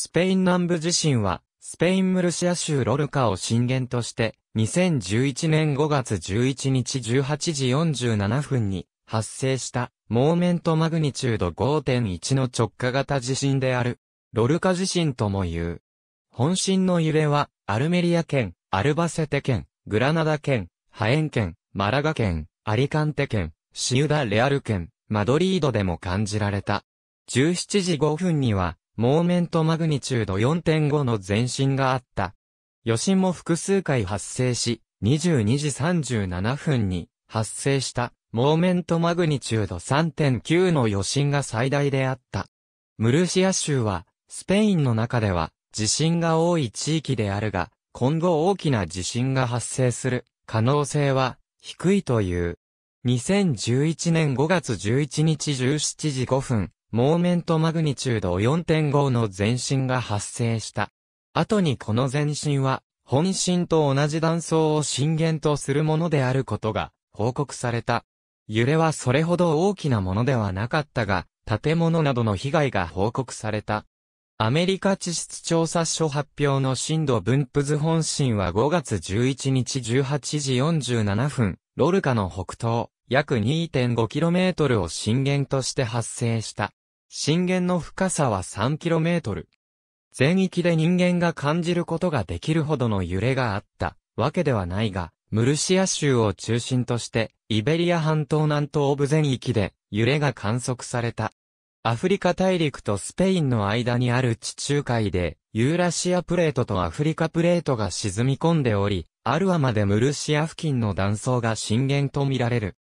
スペイン南部地震は、スペインムルシア州ロルカを震源として、2011年5月11日18時47分に発生したモーメントマグニチュード5.1の直下型地震である、ロルカ地震とも言う。本震の揺れは、アルメリア県、アルバセテ県、グラナダ県、ハエン県、マラガ県、アリカンテ県、シウダ・レアル県、マドリードでも感じられた。17時5分には、モーメントマグニチュード4.5の前進があった。余震も複数回発生し、22時37分に発生したモーメントマグニチュード3.9の余震が最大であった。ムルシア州はスペインの中では地震が多い地域であるが、今後大きな地震が発生する可能性は低いという。2011年5月11日17時5分、モーメントマグニチュード4.5の前進が発生した。後にこの前進は、本震と同じ断層を震源とするものであることが報告された。揺れはそれほど大きなものではなかったが、建物などの被害が報告された。アメリカ地質調査所発表の震度分布図本震は5月11日18時47分、ロルカの北東、約 2.5km を震源として発生した。震源の深さは 3km。全域で人間が感じることができるほどの揺れがあったわけではないが、ムルシア州を中心として、イベリア半島南東部全域で揺れが観測された。アフリカ大陸とスペインの間にある地中海で、ユーラシアプレートとアフリカプレートが沈み込んでおり、アルアまでムルシア付近の断層が震源とみられる。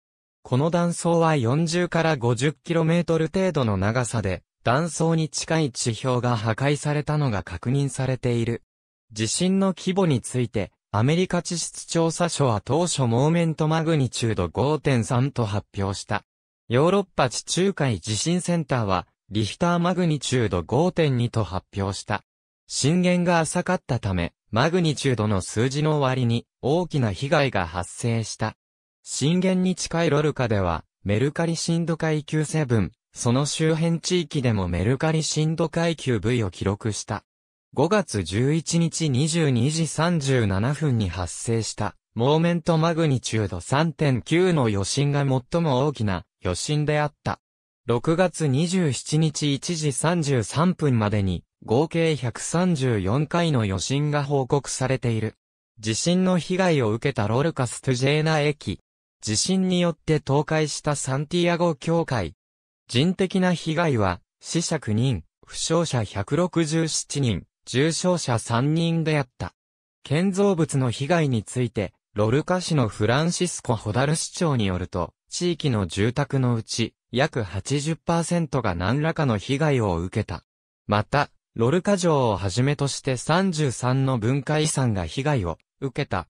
この断層は40から 50km 程度の長さで、断層に近い地表が破壊されたのが確認されている。地震の規模について、アメリカ地質調査所は当初モーメントマグニチュード5.3と発表した。ヨーロッパ地中海地震センターは、リヒターマグニチュード5.2と発表した。震源が浅かったため、マグニチュードの数字の割に大きな被害が発生した。震源に近いロルカでは、メルカリ震度階級7、その周辺地域でもメルカリ震度階級 V を記録した。5月11日22時37分に発生した、モーメントマグニチュード3.9の余震が最も大きな余震であった。6月27日1時33分までに、合計134回の余震が報告されている。地震の被害を受けたロルカストゥジェーナ駅、地震によって倒壊したサンティアゴ教会。人的な被害は、死者9人、負傷者167人、重傷者3人であった。建造物の被害について、ロルカ市のフランシスコ・ホダル市長によると、地域の住宅のうち、約80%が何らかの被害を受けた。また、ロルカ城をはじめとして33の文化遺産が被害を受けた。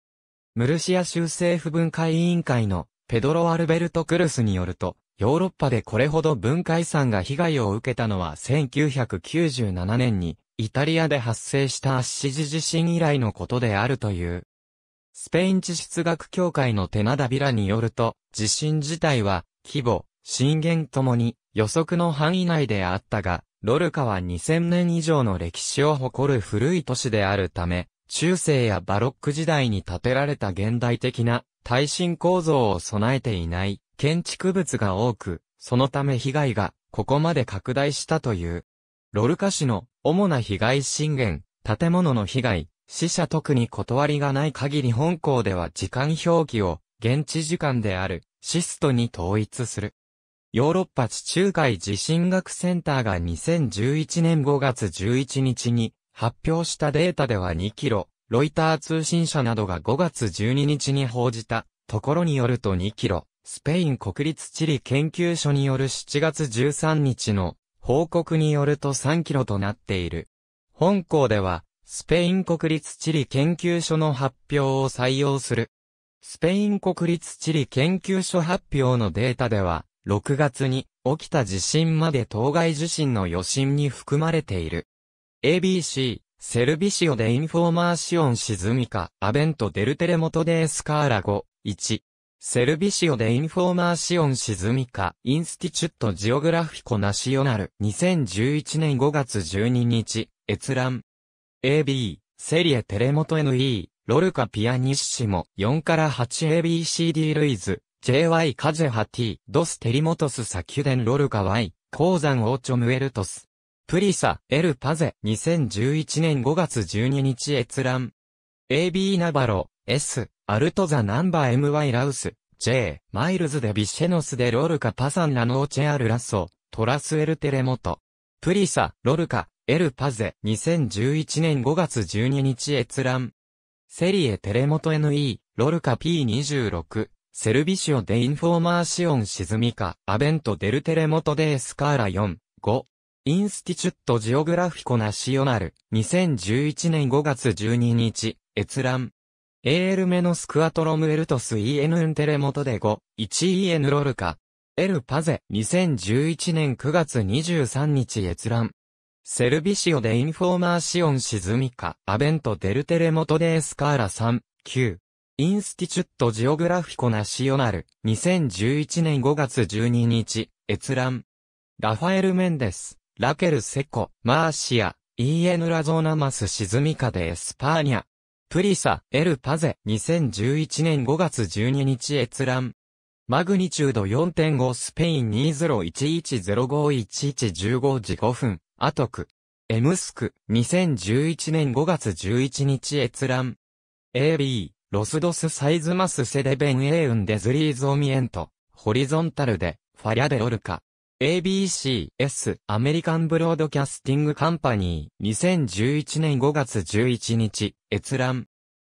ムルシア州政府分解委員会のペドロ・アルベルト・クルスによると、ヨーロッパでこれほど文化遺産が被害を受けたのは1997年にイタリアで発生したアッシジ地震以来のことであるという。スペイン地質学協会のテナダビラによると、地震自体は規模、震源ともに予測の範囲内であったが、ロルカは2000年以上の歴史を誇る古い都市であるため、中世やバロック時代に建てられた現代的な耐震構造を備えていない建築物が多く、そのため被害がここまで拡大したという。ロルカ市の主な被害震源、建物の被害、死者特に断りがない限り本校では時間表記を現地時間であるシストに統一する。ヨーロッパ地中海地震学センターが2011年5月11日に発表したデータでは2キロ、ロイター通信社などが5月12日に報じたところによると2キロ、スペイン国立地理研究所による7月13日の報告によると3キロとなっている。本校では、スペイン国立地理研究所の発表を採用する。スペイン国立地理研究所発表のデータでは、6月に起きた地震まで当該地震の余震に含まれている。ABC、セルビシオでインフォーマーシオンシズミカ、アベントデルテレモトデースカーラ5、1。セルビシオでインフォーマーシオンシズミカインスティチュットジオグラフィコナシオナル、2011年5月12日、閲覧。AB、セリエテレモト NE、ロルカピアニッシモ、4から 8ABCD ルイズ、JY カジェハティ、ドステリモトスサキュデンロルカ Y、鉱山オーチョムエルトス。プリサ、エルパゼ、2011年5月12日閲覧。AB ナバロ、S、アルトザナンバー MY ラウス、J、マイルズでビシェノスでロルカパサンラノーチェアルラソ、トラスエルテレモト。プリサ、ロルカ、エルパゼ、2011年5月12日閲覧。セリエテレモト NE、ロルカ P26、セルビシオデインフォーマーシオンシズミカ、アベントデルテレモトデエスカーラ4、5。インスティチュットジオグラフィコナシオナル、2011年5月12日、閲覧。エールメノスクアトロムエルトスイエヌンテレモトゴ。5、1エヌロルカ。エルパゼ、2011年9月23日閲覧。セルビシオデインフォーマーシオンシズミカ、アベントデルテレモトデエスカーラ3、9。インスティチュットジオグラフィコナシオナル、2011年5月12日、閲覧。ラファエル・メンデス。ラケル・セコ、マーシア、イーエヌ・ラゾーナマス・シズミカデ・エスパーニャ。プリサ、エル・パゼ、2011年5月12日閲覧。マグニチュード4.5スペイン2011051115時5分、アトク。エムスク、2011年5月11日閲覧。AB、ロスドスサイズマスセデベンエウンデズリーゾミエント、ホリゾンタルで、ファリャデオルカ。ABC、S、アメリカンブロードキャスティングカンパニー、2011年5月11日、閲覧。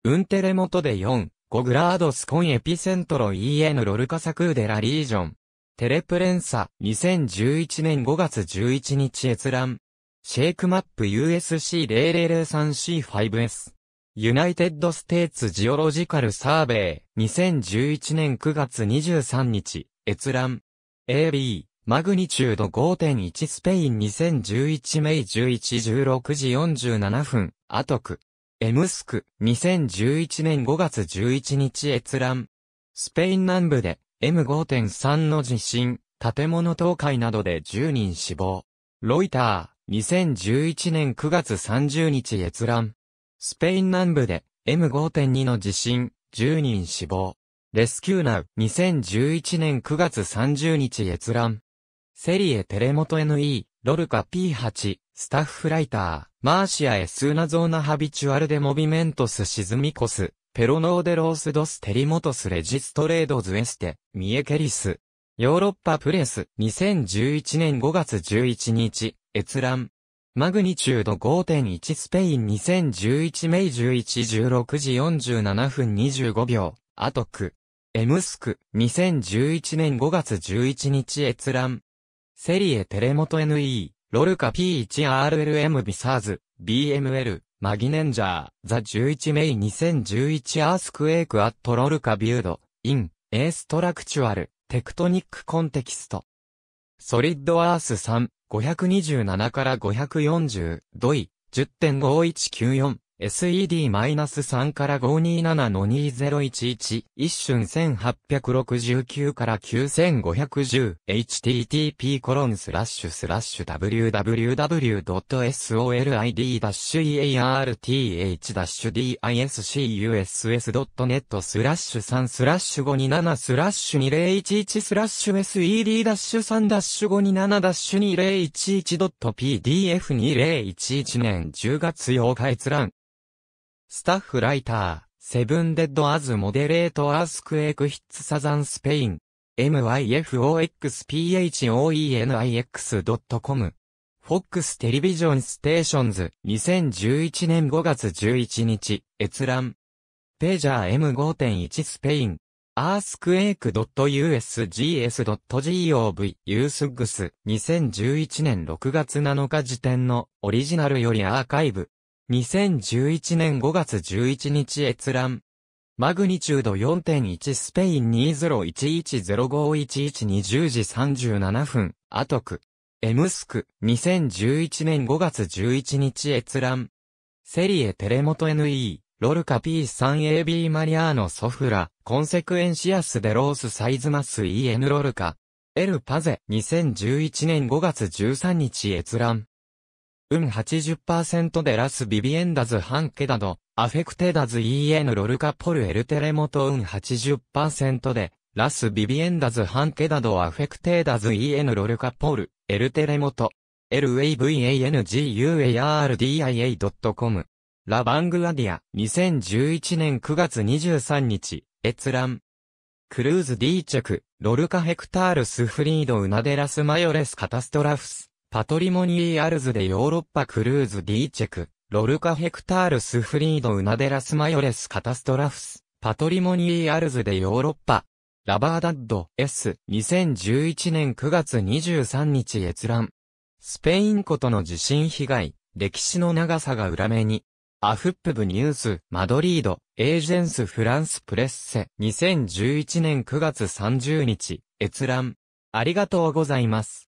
運テレ元で4、5グラードスコンエピセントロ EN ロルカサクーデラリージョン。テレプレンサ、2011年5月11日閲覧。シェイクマップ USC0003C5S。ユナイテッドステーツジオロジカルサーベイ、2011年9月23日、閲覧。AB、マグニチュード5.1スペイン2011メイ11 16時47分、アトク。エムスク、2011年5月11日閲覧。スペイン南部で M5.3 の地震、建物倒壊などで10人死亡。ロイター、2011年9月30日閲覧。スペイン南部で M5.2 の地震、10人死亡。レスキューナウ、2011年9月30日閲覧。セリエ・テレモト NE、ロルカ P8、スタッフライター、マーシア・エスーナゾーナ・ハビチュアル・デ・モビメントス・シズミコス、ペロノーデ・ロース・ドス・テリモトス・レジストレードズ・エステ、ミエ・ケリス。ヨーロッパプレス、2011年5月11日、閲覧。マグニチュード5.1スペイン2011メイ11 16時47分25秒、アトク。エムスク、2011年5月11日閲覧。セリエテレモト NE、ロルカ P1RLM ビサーズ、BML、マギネンジャー、ザ11メイ2011アースクエイクアットロルカビュード、イン、エーストラクチュアル、テクトニックコンテキスト。ソリッドアース3、527から540、ドイ、10.5194、SED-3 から527の2011、一瞬1869から 9510, http コロンスラッシュスラッシュ www.solid-earth-discuss.net スラッシュ3スラッシュ527スラッシュ2011スラッシュ SED-3-527-2011.pdf2011 年10月8日閲覧スタッフライター、セブンデッドアズモデレートアースクエイクヒッツサザンスペイン、myfoxphoenix.com。FOX テレビジョンステーションズ2011年5月11日閲覧。ページャー M5.1 スペイン。アースクエイク u s g s g o v ユースグス2011年6月7日時点のオリジナルよりアーカイブ。2011年5月11日閲覧。マグニチュード4.1スペイン2011051120時37分、アトク。エムスク、2011年5月11日閲覧。セリエテレモト NE、ロルカ P3AB マリアーノソフラ、コンセクエンシアスデロースサイズマス EN ロルカ。エルパゼ、2011年5月13日閲覧。運80%でラスビビエンダズハンケダド、アフェクテダズイエヌロルカポルエルテレモト運80%で、ラスビビエンダズハンケダドアフェクテダズイエヌロルカポルエルテレモト LAVANGUARDIA.com ラバングアディア2011年9月23日閲覧クルーズ D チェクロルカヘクタールスフリードウナデラスマヨレスカタストラフスパトリモニーアルズでヨーロッパクルーズディーチェク、ロルカヘクタールスフリードウナデラスマヨレスカタストラフス、パトリモニーアルズでヨーロッパ、ラバーダッド S、2011年9月23日閲覧。スペインことの地震被害、歴史の長さが裏目に。アフップブニュース、マドリード、エージェンスフランスプレッセ、2011年9月30日、閲覧。ありがとうございます。